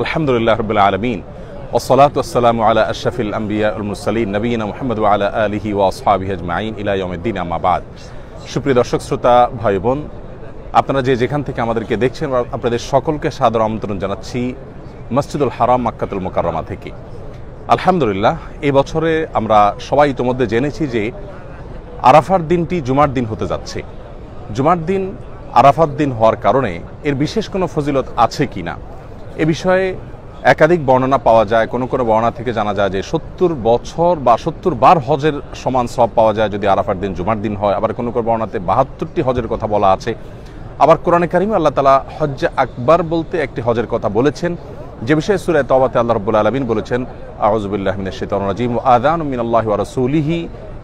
আলহামদুলিল্লাহ আলা নবীন আলা আপনারা যে যেখান থেকে আমাদেরকে দেখছেন আপনাদের সকলকে সাদর আমন্ত্রণ জানাচ্ছি মসজিদুল হারাম মাকাতুল মোকাররমা থেকে আলহামদুলিল্লাহ এ বছরে আমরা সবাই ইতোমধ্যে জেনেছি যে আরাফার দিনটি জুমার দিন হতে যাচ্ছে জুমার দিন আরাফাত দিন হওয়ার কারণে এর বিশেষ কোনো ফজিলত আছে কি না এ বিষয়ে একাধিক বর্ণনা পাওয়া যায় কোনো কোনো বর্ণনা থেকে জানা যায় যে সত্তর বছর বা সত্তর বার হজের সমান সব পাওয়া যায় যদি আরাফার দিন জুমার দিন হয় আবার কোনো কোনো বর্ণাতে বাহাত্তরটি হজের কথা বলা আছে আবার কোরআনে কারিম আল্লাহ তালা হজ্জে আকবার বলতে একটি হজের কথা বলেছেন যে বিষয়ে সুরায় তবাতে আল্লাহ রবুল্লা আলমিন বলেছেন আউজবুল্লাহমিন শেতন রাজিম আদান মিন আল্লাহ রসুলিহি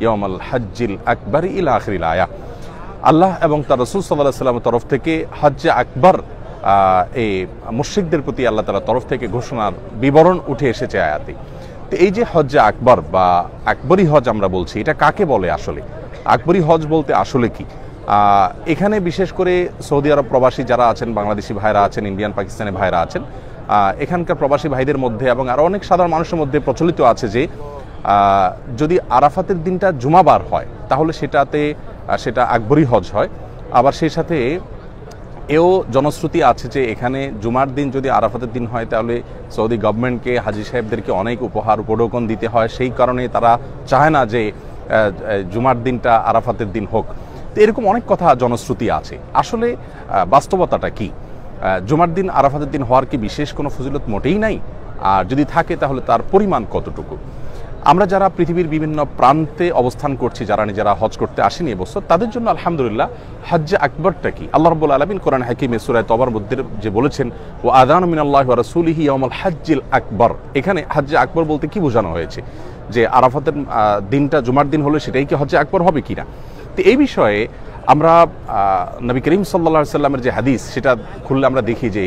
ইয়মাল হজ্জিল আকবর ইল আখরিল আয়া আল্লাহ এবং তার রসুল সাল্লাহ সাল্লামের তরফ থেকে হজ্জে আকবর এই মুশ্রিকদের প্রতি আল্লাহ তালার তরফ থেকে ঘোষণার বিবরণ উঠে এসেছে আয়াতি তো এই যে হজ্জে আকবর বা আকবরী হজ আমরা বলছি এটা কাকে বলে আসলে আকবরী হজ বলতে আসলে কি এখানে বিশেষ করে সৌদি আরব প্রবাসী যারা আছেন বাংলাদেশি ভাইরা আছেন ইন্ডিয়ান পাকিস্তানি ভাইরা আছেন এখানকার প্রবাসী ভাইদের মধ্যে এবং আরও অনেক সাধারণ মানুষের মধ্যে প্রচলিত আছে যে যদি আরাফাতের দিনটা জুমাবার হয় তাহলে সেটাতে সেটা আকবরী হজ হয় আবার সেই সাথে এও জনশ্রুতি আছে যে এখানে জুমার দিন যদি আরাফাতের দিন হয় তাহলে সৌদি গভর্নমেন্টকে হাজি সাহেবদেরকে অনেক উপহার উপঢৌকন দিতে হয় সেই কারণে তারা চায় না যে জুমার দিনটা আরাফাতের দিন হোক তো এরকম অনেক কথা জনশ্রুতি আছে আসলে বাস্তবতাটা কি জুমার দিন আরাফাতের দিন হওয়ার কি বিশেষ কোনো ফজিলত মোটেই নাই আর যদি থাকে তাহলে তার পরিমাণ কতটুকু আমরা যারা পৃথিবীর বিভিন্ন প্রান্তে অবস্থান করছি যারা নিজেরা হজ করতে আসেনি এবছর তাদের জন্য আলহামদুলিল্লাহ হজ আকবরটা কি আল্লাহ রবুল্লা আলমিন কোরআন হাকিমে সুরায় তবার মধ্যে যে বলেছেন ও আদান মিনাল্লাহ রসুলিহি অমল হাজ্জিল আকবর এখানে হজ্জে আকবর বলতে কি বোঝানো হয়েছে যে আরাফাতের দিনটা জুমার দিন হলে সেটাই কি হজ্জে আকবর হবে কিনা তো এই বিষয়ে আমরা নবী করিম সাল্লা সাল্লামের যে হাদিস সেটা খুললে আমরা দেখি যে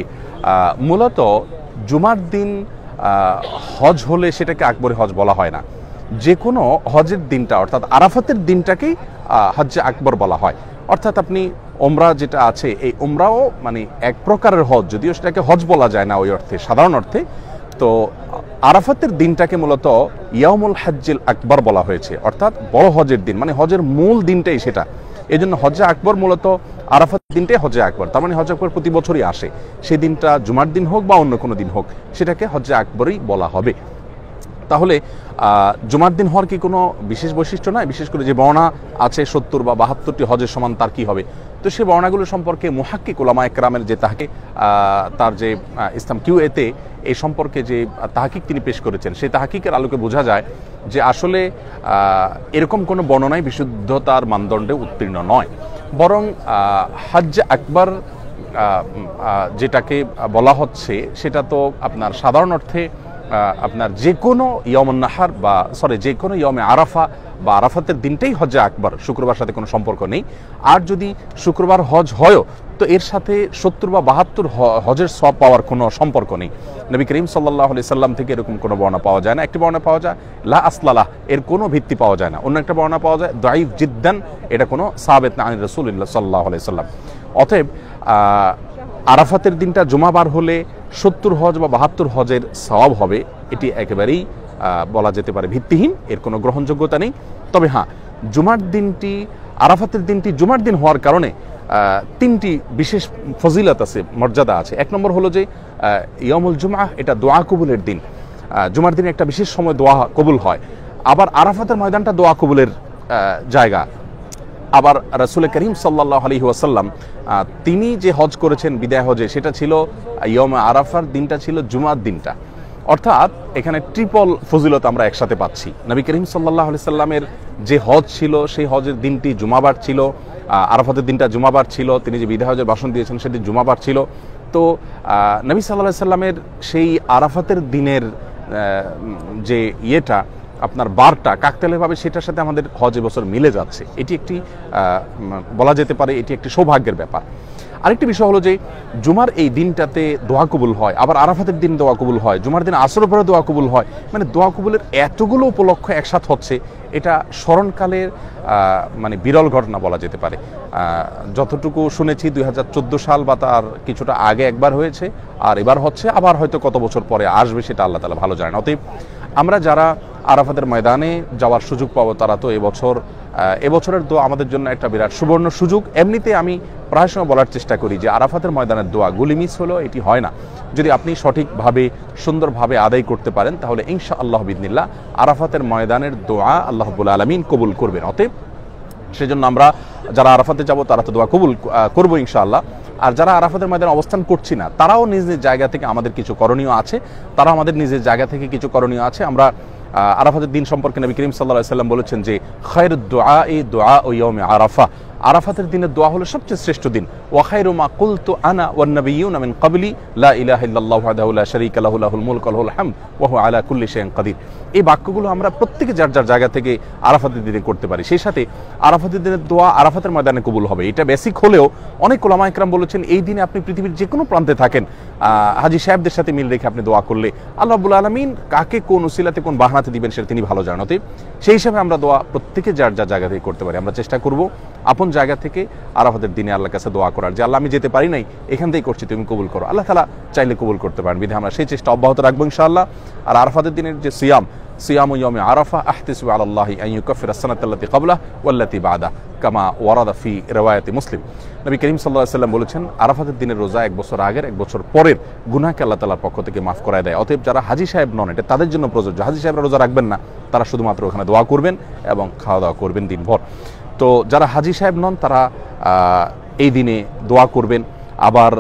মূলত জুমার দিন হজ হলে সেটাকে আকবরে হজ বলা হয় না যে কোনো হজের দিনটা অর্থাৎ আরাফাতের দিনটাকেই হজ্জে আকবর বলা হয় অর্থাৎ আপনি ওমরা যেটা আছে এই ওমরাও মানে এক প্রকারের হজ যদিও সেটাকে হজ বলা যায় না ওই অর্থে সাধারণ অর্থে তো আরাফাতের দিনটাকে মূলত ইয়ামুল হাজ্জিল আকবর বলা হয়েছে অর্থাৎ বড় হজের দিন মানে হজের মূল দিনটাই সেটা এই জন্য হজ্জা আকবর মূলত আরাফাত দিনটাই হজ্জে আকবর তার মানে হজ্জে আকবর প্রতি বছরই আসে সেই দিনটা জুমার দিন হোক বা অন্য কোনো দিন হোক সেটাকে হজ্জে আকবরই বলা হবে তাহলে জুমার দিন হওয়ার কি কোনো বিশেষ বৈশিষ্ট্য নয় বিশেষ করে যে বর্ণা আছে সত্তর বা বাহাত্তরটি হজের সমান তার কি হবে তো সে বর্ণাগুলো সম্পর্কে মুহাক্কি কোলামা একরামের যে তাহাকে তার যে ইসলাম কিউ এতে এই সম্পর্কে যে তাহাকিক তিনি পেশ করেছেন সেই তাহাকিকের আলোকে বোঝা যায় যে আসলে এরকম কোনো বর্ণনায় বিশুদ্ধতার মানদণ্ডে উত্তীর্ণ নয় বরং হজ্জ আকবর যেটাকে বলা হচ্ছে সেটা তো আপনার সাধারণ অর্থে আপনার যে কোনো নাহার বা সরি যে কোনো ইয়মে আরাফা বা আরাফাতের দিনটাই হজে আকবর শুক্রবার সাথে কোনো সম্পর্ক নেই আর যদি শুক্রবার হজ হয় তো এর সাথে সত্তর বা বাহাত্তর হজের সব পাওয়ার কোনো সম্পর্ক নেই নবী করিম সাল্লাহ সাল্লাম থেকে এরকম কোনো বর্ণা পাওয়া যায় না একটি বর্ণা পাওয়া যায় লা আসলালাহ এর কোনো ভিত্তি পাওয়া যায় না অন্য একটা বর্ণা পাওয়া যায় দাইফ জিদ্দান এটা কোনো সাবেত না আনি রসুল্লাহ সাল্লাহ সাল্লাম অতএব আরাফাতের দিনটা জমাবার হলে সত্তর হজ বা বাহাত্তর হজের সব হবে এটি একেবারেই বলা যেতে পারে ভিত্তিহীন এর কোনো গ্রহণযোগ্যতা নেই তবে হ্যাঁ জুমার দিনটি আরাফাতের দিনটি জুমার দিন হওয়ার কারণে তিনটি বিশেষ ফজিলত আছে মর্যাদা আছে এক নম্বর হলো যে ইয়মুল জুমা এটা দোয়া কবুলের দিন জুমার দিনে একটা বিশেষ সময় দোয়া কবুল হয় আবার আরাফাতের ময়দানটা দোয়া কবুলের জায়গা আবার রাসুল করিম সাল্লাহ আলি ওয়াসাল্লাম তিনি যে হজ করেছেন বিদায় হজে সেটা ছিল ইয়ম আরাফার দিনটা ছিল জুমার দিনটা অর্থাৎ এখানে ট্রিপল ফজিলত আমরা একসাথে পাচ্ছি নবী করিম সাল্লাহ আলি সাল্লামের যে হজ ছিল সেই হজের দিনটি জুমাবার ছিল আরাফাতের দিনটা জুমাবার ছিল তিনি যে বিদায় হজের ভাষণ দিয়েছেন সেটি জুমাবার ছিল তো নবী সাল্লাহ সাল্লামের সেই আরাফাতের দিনের যে ইয়েটা আপনার বারটা কাকতালীয়ভাবে সেটার সাথে আমাদের হজ এবছর মিলে যাচ্ছে এটি একটি বলা যেতে পারে এটি একটি সৌভাগ্যের ব্যাপার আরেকটি বিষয় হলো যে জুমার এই দিনটাতে দোয়া কবুল হয় আবার আরাফাতের দিন দোয়া কবুল হয় জুমার দিন আসর পরে দোয়া কবুল হয় মানে দোয়া কবুলের এতগুলো উপলক্ষ একসাথ হচ্ছে এটা স্মরণকালের মানে বিরল ঘটনা বলা যেতে পারে যতটুকু শুনেছি দুই সাল বা তার কিছুটা আগে একবার হয়েছে আর এবার হচ্ছে আবার হয়তো কত বছর পরে আসবে সেটা আল্লাহ তালা ভালো জানেন অতএব আমরা যারা আরাফাতের ময়দানে যাওয়ার সুযোগ পাবো তারা তো এবছর এবছরের দোয়া আমাদের জন্য একটা বিরাট সুবর্ণ সুযোগ এমনিতে আমি প্রায় সময় বলার চেষ্টা করি যে আরাফাতের ময়দানের দোয়া গুলি মিস হলো এটি হয় না যদি আপনি সঠিকভাবে সুন্দরভাবে আদায় করতে পারেন তাহলে ইনশা আল্লাহ বিদিনিল্লা আরাফাতের ময়দানের দোয়া আল্লাহবুল আলমিন কবুল করবেন অতএব সেজন্য আমরা যারা আরাফাতে যাব তারা তো দোয়া কবুল করবো ইনশাআল্লাহ আর যারা আরাফাতের ময়দানে অবস্থান করছি না তারাও নিজ নিজ জায়গা থেকে আমাদের কিছু করণীয় আছে তারা আমাদের নিজের জায়গা থেকে কিছু করণীয় আছে আমরা আরাফাতের দিন সম্পর্কে নবী করিম সাল্লাহ সাল্লাম বলেছেন যে খৈর দোয়া এ দোয়া ও ইয়মে আরাফা আরাফাতের দিনের দোয়া হলো সবচেয়ে শ্রেষ্ঠ দিন ওয়াখাইরুমা কুলতু আনা ওয়ান্নবিউন আমিন কবলি লা ইল্লাল্লাহু ওয়া হুয়া আলা কুল্লি শাইইন কাদির এই বাক্যগুলো আমরা প্রত্যেকে যার যার জায়গা থেকে আরাফাতের দিনে করতে পারি সেই সাথে আরাফাতের দিনের দোয়া আরাফাতের ময়দানে কবুল হবে এটা বেসিক হলেও অনেক ওলামা ইকরাম বলেছেন এই দিনে আপনি পৃথিবীর যে কোনো প্রান্তে থাকেন হাজি সাহেবদের সাথে মিল রেখে আপনি দোয়া করলে আল্লাহ আব্বুল আলমিন কাকে কোন উসিলাতে কোন বাহানাতে দিবেন সেটা তিনি ভালো জানতে সেই হিসাবে আমরা দোয়া প্রত্যেকে যার যার জায়গা থেকে করতে পারি আমরা চেষ্টা করব আপন জায়গা থেকে আরাফাতের দিনে আল্লাহর কাছে দোয়া করার যে আল্লাহ আমি যেতে পারি নাই এখান থেকেই করছি তুমি কবুল করো আল্লাহ তালা চাইলে কবুল করতে পারেন বিধে আমরা সেই চেষ্টা অব্যাহত রাখবো ইনশাআল্লাহ আর আরাফাতের দিনের যে সিয়াম সিয়াম ইয়মে আরাফা আহতিস আল্লাহ আইয়ুকফির আসানাতি কবলা ওয়াল্লাতি বাদা কামা ওয়ারাদা ফি রেওয়ায়তি মুসলিম নবী করিম সাল্লাহ সাল্লাম বলেছেন আরাফাতের দিনের রোজা এক বছর আগের এক বছর পরের গুনাকে আল্লাহ তালার পক্ষ থেকে মাফ করায় দেয় অতএব যারা হাজি সাহেব নন এটা তাদের জন্য প্রযোজ্য হাজি সাহেবরা রোজা রাখবেন না তারা শুধুমাত্র ওখানে দোয়া করবেন এবং খাওয়া দাওয়া করবেন দিনভর তো যারা হাজি সাহেব নন তারা এই দিনে দোয়া করবেন আবার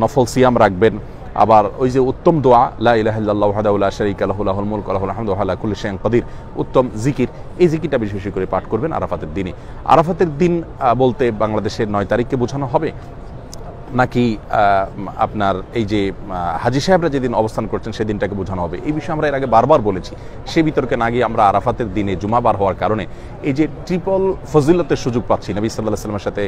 নফল সিয়াম রাখবেন আবার ওই যে উত্তম দোয়া লাহাদাউল্লা শরিক আলহুল মুল আলহামদুল্লাহ কুল শেং কদির উত্তম জিকির এই জিকিরটা বেশি বেশি করে পাঠ করবেন আরাফাতের দিনে আরাফাতের দিন বলতে বাংলাদেশের নয় তারিখকে বোঝানো হবে নাকি আপনার এই যে হাজি সাহেবরা যেদিন অবস্থান করছেন সেদিনটাকে বোঝানো হবে এই বিষয়ে আমরা এর আগে বারবার বলেছি সে বিতর্কে না গিয়ে আমরা আরাফাতের দিনে জুমাবার হওয়ার কারণে এই যে ট্রিপল ফজিলতের সুযোগ পাচ্ছি নবী সাল্লাহ সাল্লামের সাথে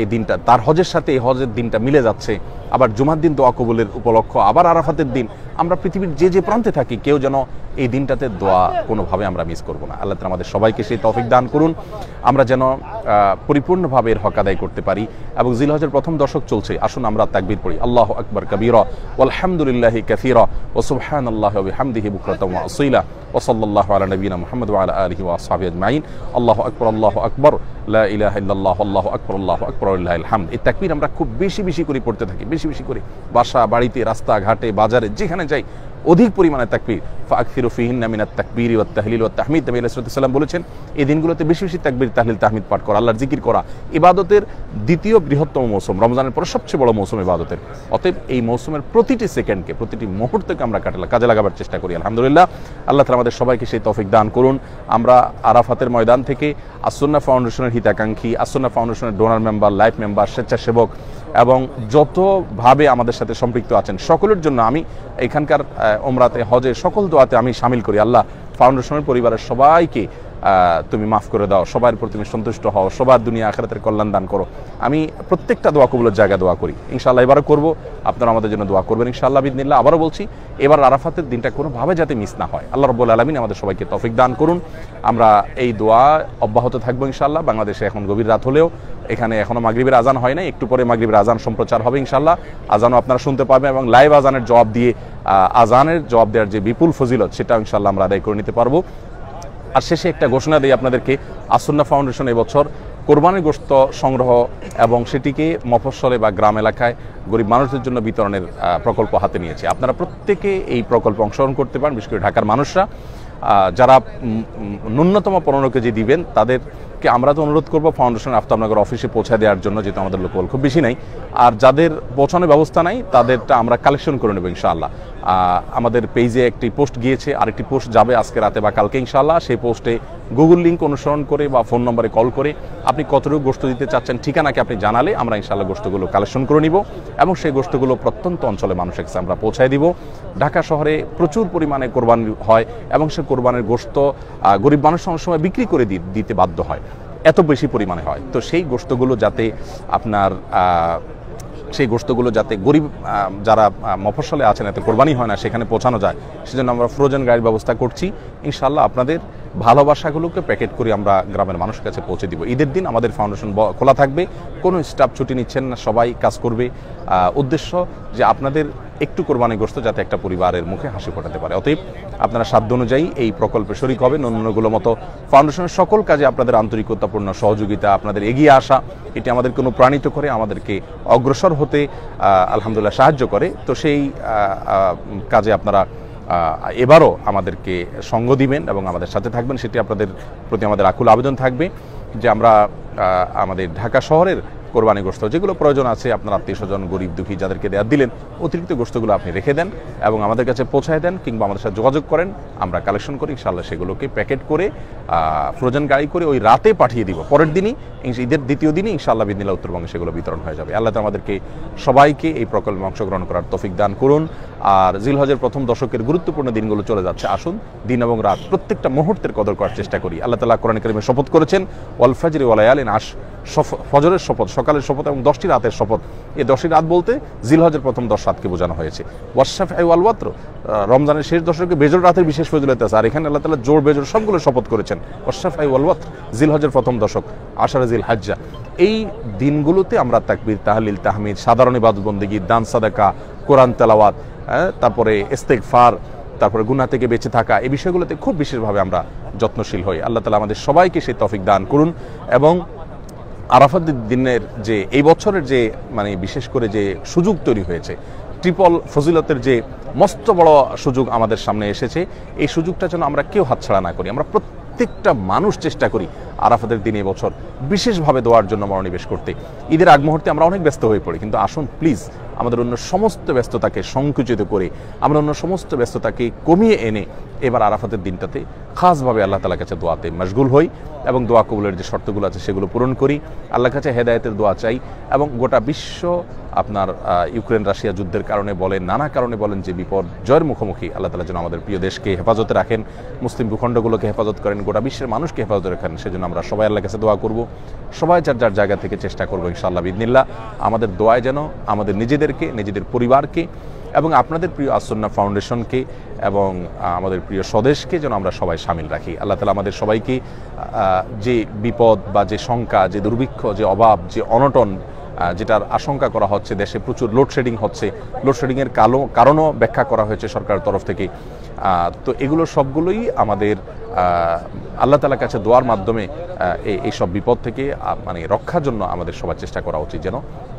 এই দিনটা তার হজের সাথে এই হজের দিনটা মিলে যাচ্ছে আবার জুমার দিন দোয়া কবুলের উপলক্ষ আবার আরাফাতের দিন আমরা পৃথিবীর যে যে প্রান্তে থাকি কেউ যেন এই দিনটাতে দোয়া কোনোভাবে আমরা মিস করব না আল্লাহ আমাদের সবাইকে সেই তফিক দান করুন আমরা যেন পরিপূর্ণভাবে এর হক আদায় করতে পারি এবং জিলহজের প্রথম দশক চলছে আসুন আমরা তাকবির পড়ি আল্লাহ আকবর কবির আলহামদুলিল্লাহ কাসির ও সুহান আল্লাহ হামদিহি বুকরতলা ও ওসল্লাহ আলা নবীনা মোহাম্মদ আলা আলহি ওয়াসাবি আল্লাহ আকবর আল্লাহ আকবর আল্লাহ আকবর আল্লাহ আকবর আল্লাহ এই তাকবির আমরা খুব বেশি বেশি করে পড়তে থাকি বেশি বেশি করে বাসা বাড়িতে রাস্তাঘাটে বাজারে যেখানে যাই অধিক পরিমাণে তাকবির ফাকফিরু ফিহিন্না মিনাত তাকবির ও তাহলিল ও তাহমিদ নবী আলাইসালাম বলেছেন এই দিনগুলোতে বেশি বেশি তাকবির তাহলিল তাহমিদ পাঠ করা আল্লাহর জিকির করা ইবাদতের দ্বিতীয় বৃহত্তম মৌসুম রমজানের পর সবচেয়ে বড় মৌসুম ইবাদতের অতএব এই মৌসুমের প্রতিটি সেকেন্ডকে প্রতিটি মুহূর্তকে আমরা কাটালা কাজে লাগাবার চেষ্টা করি আলহামদুলিল্লাহ আল্লাহ তালা আমাদের সবাইকে সেই তফিক দান করুন আমরা আরাফাতের ময়দান থেকে আসন্না ফাউন্ডেশনের হিতাকাঙ্ক্ষী আসন্না ফাউন্ডেশনের ডোনার মেম্বার লাইফ মেম্বার স্বেচ্ছাসেবক এবং যতভাবে আমাদের সাথে সম্পৃক্ত আছেন সকলের জন্য আমি এখানকার ওমরাতে হজে সকল দোয়াতে আমি সামিল করি আল্লাহ ফাউন্ডেশনের পরিবারের সবাইকে তুমি মাফ করে দাও সবার উপর তুমি সন্তুষ্ট হও সবার দুনিয়া আখেরাতের কল্যাণ দান করো আমি প্রত্যেকটা দোয়া কবুলের জায়গা দোয়া করি ইনশাল্লাহ এবারও করবো আপনারা আমাদের জন্য দোয়া করবেন ইনশাআল্লাহ বিদিনিল্লা আবারও বলছি এবার আরাফাতের দিনটা কোনোভাবে যাতে মিস না হয় আল্লাহ রব্বুল আলমিন আমাদের সবাইকে তফিক দান করুন আমরা এই দোয়া অব্যাহত থাকবো ইনশাল্লাহ বাংলাদেশে এখন গভীর রাত হলেও এখানে এখনও মাগরীবের আজান হয় না একটু পরে মাগরীবের আজান সম্প্রচার হবে ইনশাল্লাহ আজানও আপনারা শুনতে পাবেন এবং লাইভ আজানের জবাব দিয়ে আজানের জবাব দেওয়ার যে বিপুল ফজিলত সেটা ইনশাল্লাহ আমরা আদায় করে নিতে পারবো আর শেষে একটা ঘোষণা দিই আপনাদেরকে আসন্না ফাউন্ডেশন এবছর কোরবানির গোস্ত সংগ্রহ এবং সেটিকে মফস্বলে বা গ্রাম এলাকায় গরিব মানুষদের জন্য বিতরণের প্রকল্প হাতে নিয়েছে আপনারা প্রত্যেকে এই প্রকল্পে অংশগ্রহণ করতে পারেন বিশেষ করে ঢাকার মানুষরা যারা ন্যূনতম পনেরো কেজি দিবেন তাদের কে আমরা তো অনুরোধ করবো ফাউন্ডেশন আফতাবনগর অফিসে পৌঁছে দেওয়ার জন্য যেহেতু আমাদের লোকবল খুব বেশি নেই আর যাদের পৌঁছানোর ব্যবস্থা নাই তাদেরটা আমরা কালেকশন করে নেব ইনশাআল্লাহ আমাদের পেজে একটি পোস্ট গিয়েছে আরেকটি পোস্ট যাবে আজকে রাতে বা কালকে ইনশাআল্লাহ সেই পোস্টে গুগল লিঙ্ক অনুসরণ করে বা ফোন নম্বরে কল করে আপনি কতটুকু গোষ্ঠ দিতে চাচ্ছেন ঠিকানাকে আপনি জানালে আমরা ইনশাআল্লাহ গোষ্ঠগুলো কালেকশন করে নিব এবং সেই গোষ্ঠগুলো প্রত্যন্ত অঞ্চলে মানুষের কাছে আমরা পৌঁছায় দিব ঢাকা শহরে প্রচুর পরিমাণে কোরবানি হয় এবং সে কোরবানের গোস্ত গরিব মানুষ অনেক সময় বিক্রি করে দিতে বাধ্য হয় এত বেশি পরিমাণে হয় তো সেই গোষ্ঠগুলো যাতে আপনার সেই গোস্তগুলো যাতে গরিব যারা মফসলে আছেন এতে কোরবানি হয় না সেখানে পৌঁছানো যায় সেজন্য আমরা ফ্রোজেন গাড়ির ব্যবস্থা করছি ইনশাল্লাহ আপনাদের ভালোবাসাগুলোকে প্যাকেট করে আমরা গ্রামের মানুষের কাছে পৌঁছে দিব ঈদের দিন আমাদের ফাউন্ডেশন খোলা থাকবে কোনো স্টাফ ছুটি নিচ্ছেন না সবাই কাজ করবে উদ্দেশ্য যে আপনাদের একটু কোরবানি গ্রস্ত যাতে একটা পরিবারের মুখে হাসি ফোটাতে পারে অতএব আপনারা সাধ্য অনুযায়ী এই প্রকল্পে শরিক হবেন অন্যগুলো মতো ফাউন্ডেশনের সকল কাজে আপনাদের আন্তরিকতাপূর্ণ সহযোগিতা আপনাদের এগিয়ে আসা এটি আমাদেরকে অনুপ্রাণিত করে আমাদেরকে অগ্রসর হতে আলহামদুলিল্লাহ সাহায্য করে তো সেই কাজে আপনারা এবারও আমাদেরকে সঙ্গ দিবেন এবং আমাদের সাথে থাকবেন সেটি আপনাদের প্রতি আমাদের আকুল আবেদন থাকবে যে আমরা আমাদের ঢাকা শহরের কোরবানি গোস্ত যেগুলো প্রয়োজন আছে আপনার আত্মীয় স্বজন গরিব দুঃখী যাদেরকে দেওয়া দিলেন অতিরিক্ত গোস্তগুলো আপনি রেখে দেন এবং আমাদের কাছে পৌঁছায় দেন কিংবা আমাদের সাথে যোগাযোগ করেন আমরা কালেকশন করি ইনশাল্লাহ সেগুলোকে প্যাকেট করে ফ্রোজেন গাড়ি করে ওই রাতে পাঠিয়ে দিব পরের দিনই ঈদের দ্বিতীয় দিনই ইনশাল্লাহ বিদিনিল্লা উত্তরবঙ্গে সেগুলো বিতরণ হয়ে যাবে আল্লাহ আমাদেরকে সবাইকে এই প্রকল্পে অংশগ্রহণ করার তফিক দান করুন আর জিলহজের প্রথম দশকের গুরুত্বপূর্ণ দিনগুলো চলে যাচ্ছে আসুন দিন এবং রাত প্রত্যেকটা মুহূর্তের কদর করার চেষ্টা করি আল্লাহ তালা কোরআন করিমে শপথ করেছেন ওয়ালফাজরি ওয়ালায়ালিন আস ফজরের শপথ সকালের শপথ এবং দশটি রাতের শপথ এই দশটি রাত বলতে জিলহজের প্রথম দশ রাতকে বোঝানো হয়েছে ওয়াশাফ আই ওয়ালওয়াত্র রমজানের শেষ দশকে বেজর রাতের বিশেষ ফজলতে আছে আর এখানে আল্লাহ তালা জোর বেজর সবগুলো শপথ করেছেন ওয়াশাফ আই ওয়ালওয়াত্র জিলহজের প্রথম দশক আশার জিল হাজ্জা এই দিনগুলোতে আমরা তাকবির তাহলিল তাহমিদ সাধারণ ইবাদতবন্দিগি দান সাদাকা কোরআন তেলাওয়াত হ্যাঁ, তারপরে ইস্তেকফার তারপরে গুনা থেকে বেঁচে থাকা এই বিষয়গুলোতে খুব বিশেষভাবে আমরা যত্নশীল হই আল্লাহ তালা আমাদের সবাইকে সেই তফিক দান করুন এবং আরাফাত দিনের যে এই বছরের যে মানে বিশেষ করে যে সুযোগ তৈরি হয়েছে ট্রিপল ফজিলতের যে মস্ত বড় সুযোগ আমাদের সামনে এসেছে এই সুযোগটা যেন আমরা কেউ হাতছাড়া না করি আমরা প্রত্যেকটা মানুষ চেষ্টা করি আরাফাতের দিন এবছর বিশেষভাবে দোয়ার জন্য মনোনিবেশ করতে ঈদের আগ মুহূর্তে আমরা অনেক ব্যস্ত হয়ে পড়ি কিন্তু আসুন প্লিজ আমাদের অন্য সমস্ত ব্যস্ততাকে সংকুচিত করে আমরা অন্য সমস্ত ব্যস্ততাকে কমিয়ে এনে এবার আরাফাতের দিনটাতে খাসভাবে আল্লাহ তালার কাছে দোয়াতে মশগুল হই এবং দোয়া কবুলের যে শর্তগুলো আছে সেগুলো পূরণ করি আল্লাহ কাছে হেদায়তের দোয়া চাই এবং গোটা বিশ্ব আপনার ইউক্রেন রাশিয়া যুদ্ধের কারণে বলেন নানা কারণে বলেন যে বিপর্যয়ের মুখোমুখি আল্লাহ তালা যেন আমাদের প্রিয় দেশকে হেফাজতে রাখেন মুসলিম ভূখণ্ডগুলোকে হেফাজত করেন গোটা বিশ্বের মানুষকে হেফাজতে রাখেন সেজন্য আমরা সবাই আল্লাহ কাছে দোয়া করব সবাই যার যার জায়গা থেকে চেষ্টা করবো ইনশাআল্লাহ বিদিনিল্লা আমাদের দোয়ায় যেন আমাদের নিজেদেরকে নিজেদের পরিবারকে এবং আপনাদের প্রিয় আসন্না ফাউন্ডেশনকে এবং আমাদের প্রিয় স্বদেশকে যেন আমরা সবাই সামিল রাখি আল্লাহ তালা আমাদের সবাইকে যে বিপদ বা যে শঙ্কা যে দুর্ভিক্ষ যে অভাব যে অনটন যেটার আশঙ্কা করা হচ্ছে দেশে প্রচুর লোডশেডিং হচ্ছে লোডশেডিংয়ের কালো কারণও ব্যাখ্যা করা হয়েছে সরকারের তরফ থেকে তো এগুলো সবগুলোই আমাদের আল্লাহ তালার কাছে দোয়ার মাধ্যমে এই সব বিপদ থেকে মানে রক্ষার জন্য আমাদের সবার চেষ্টা করা উচিত যেন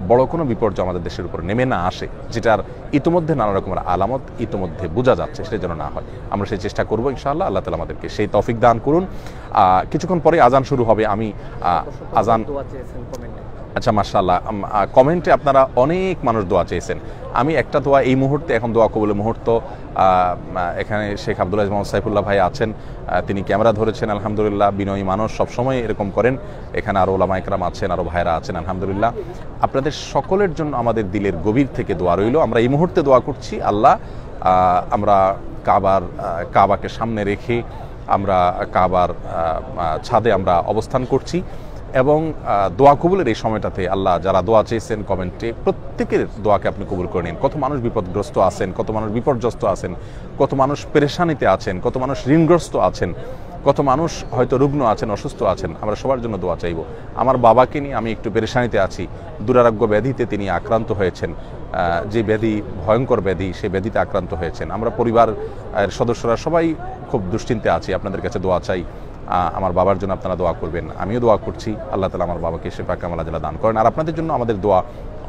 বড় কোনো বিপর্যয় আমাদের দেশের উপর নেমে না আসে যেটার ইতিমধ্যে নানা রকমের আলামত ইতিমধ্যে বোঝা যাচ্ছে সেটা যেন না হয় আমরা সেই চেষ্টা করবো ইনশাআল্লাহ আল্লাহ তালা আমাদেরকে সেই তফিক দান করুন কিছুক্ষণ পরে আজান শুরু হবে আমি আজান আচ্ছা মার্শাল্লাহ কমেন্টে আপনারা অনেক মানুষ দোয়া চেয়েছেন আমি একটা দোয়া এই মুহূর্তে এখন দোয়া কবলের মুহূর্ত এখানে শেখ আব্দুল আজ মোহাম্মদ সাইফুল্লাহ ভাই আছেন তিনি ক্যামেরা ধরেছেন আলহামদুলিল্লাহ বিনয়ী মানুষ সবসময় এরকম করেন এখানে আরও ওলামা একরাম আছেন আরও ভাইরা আছেন আলহামদুলিল্লাহ আপনাদের সকলের জন্য আমাদের দিলের গভীর থেকে দোয়া রইল আমরা এই মুহূর্তে দোয়া করছি আল্লাহ আমরা কাবার কাবাকে সামনে রেখে আমরা কাবার ছাদে আমরা অবস্থান করছি এবং দোয়া কবুলের এই সময়টাতে আল্লাহ যারা দোয়া চেয়েছেন কমেন্টে প্রত্যেকের দোয়াকে আপনি কবুল করে নিন কত মানুষ বিপদগ্রস্ত আছেন কত মানুষ বিপর্যস্ত আছেন কত মানুষ পেরেশানিতে আছেন কত মানুষ ঋণগ্রস্ত আছেন কত মানুষ হয়তো রুগ্ন আছেন অসুস্থ আছেন আমরা সবার জন্য দোয়া চাইব আমার বাবাকে নিয়ে আমি একটু পেরেশানিতে আছি দুরারোগ্য ব্যাধিতে তিনি আক্রান্ত হয়েছেন যে ব্যাধি ভয়ঙ্কর ব্যাধি সে ব্যাধিতে আক্রান্ত হয়েছেন আমরা পরিবার সদস্যরা সবাই খুব দুশ্চিন্তে আছি আপনাদের কাছে দোয়া চাই আমার বাবার জন্য আপনারা দোয়া করবেন আমিও দোয়া করছি আল্লাহ তালা আমার বাবাকে সেফা কামাল আজালা দান করেন আর আপনাদের জন্য আমাদের দোয়া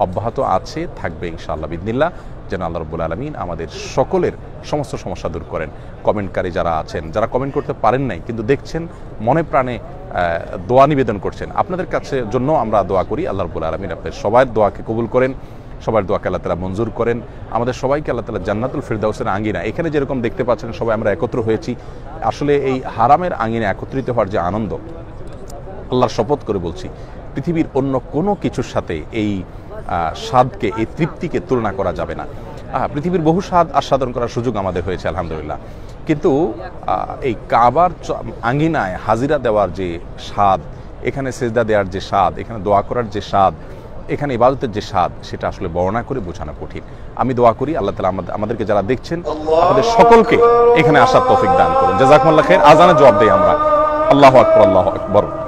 অব্যাহত আছে থাকবে ইনশাআল্লাহ বিদিনিল্লা যেন আল্লাহ রব্বুল আলমিন আমাদের সকলের সমস্ত সমস্যা দূর করেন কমেন্টকারী যারা আছেন যারা কমেন্ট করতে পারেন নাই কিন্তু দেখছেন মনে প্রাণে দোয়া নিবেদন করছেন আপনাদের কাছে জন্য আমরা দোয়া করি আল্লাহ রব্বুল আলমিন আপনাদের সবাই দোয়াকে কবুল করেন সবার দোয়াকে আল্লাহ তালা মঞ্জুর করেন আমাদের সবাইকে আল্লাহ তালা জান্নাতুল ফিরদাউসের আঙ্গিনা এখানে যেরকম দেখতে পাচ্ছেন সবাই আমরা একত্র হয়েছি আসলে এই হারামের আঙ্গিনে একত্রিত হওয়ার যে আনন্দ আল্লাহর শপথ করে বলছি পৃথিবীর অন্য কোনো কিছুর সাথে এই স্বাদকে এই তৃপ্তিকে তুলনা করা যাবে না পৃথিবীর বহু স্বাদ আস্বাদন করার সুযোগ আমাদের হয়েছে আলহামদুলিল্লাহ কিন্তু এই কাবার আঙ্গিনায় হাজিরা দেওয়ার যে স্বাদ এখানে সেজদা দেওয়ার যে স্বাদ এখানে দোয়া করার যে স্বাদ এখানে ইবাদতের যে স্বাদ সেটা আসলে বর্ণনা করে বোঝানো কঠিন আমি দোয়া করি আল্লাহ তালা আমাদেরকে যারা দেখছেন আমাদের সকলকে এখানে আসার তফিক দান করুন জাজাকুল্লাহ খের আজানা জবাব দেয় আমরা আল্লাহ আকবর আল্লাহ আকবর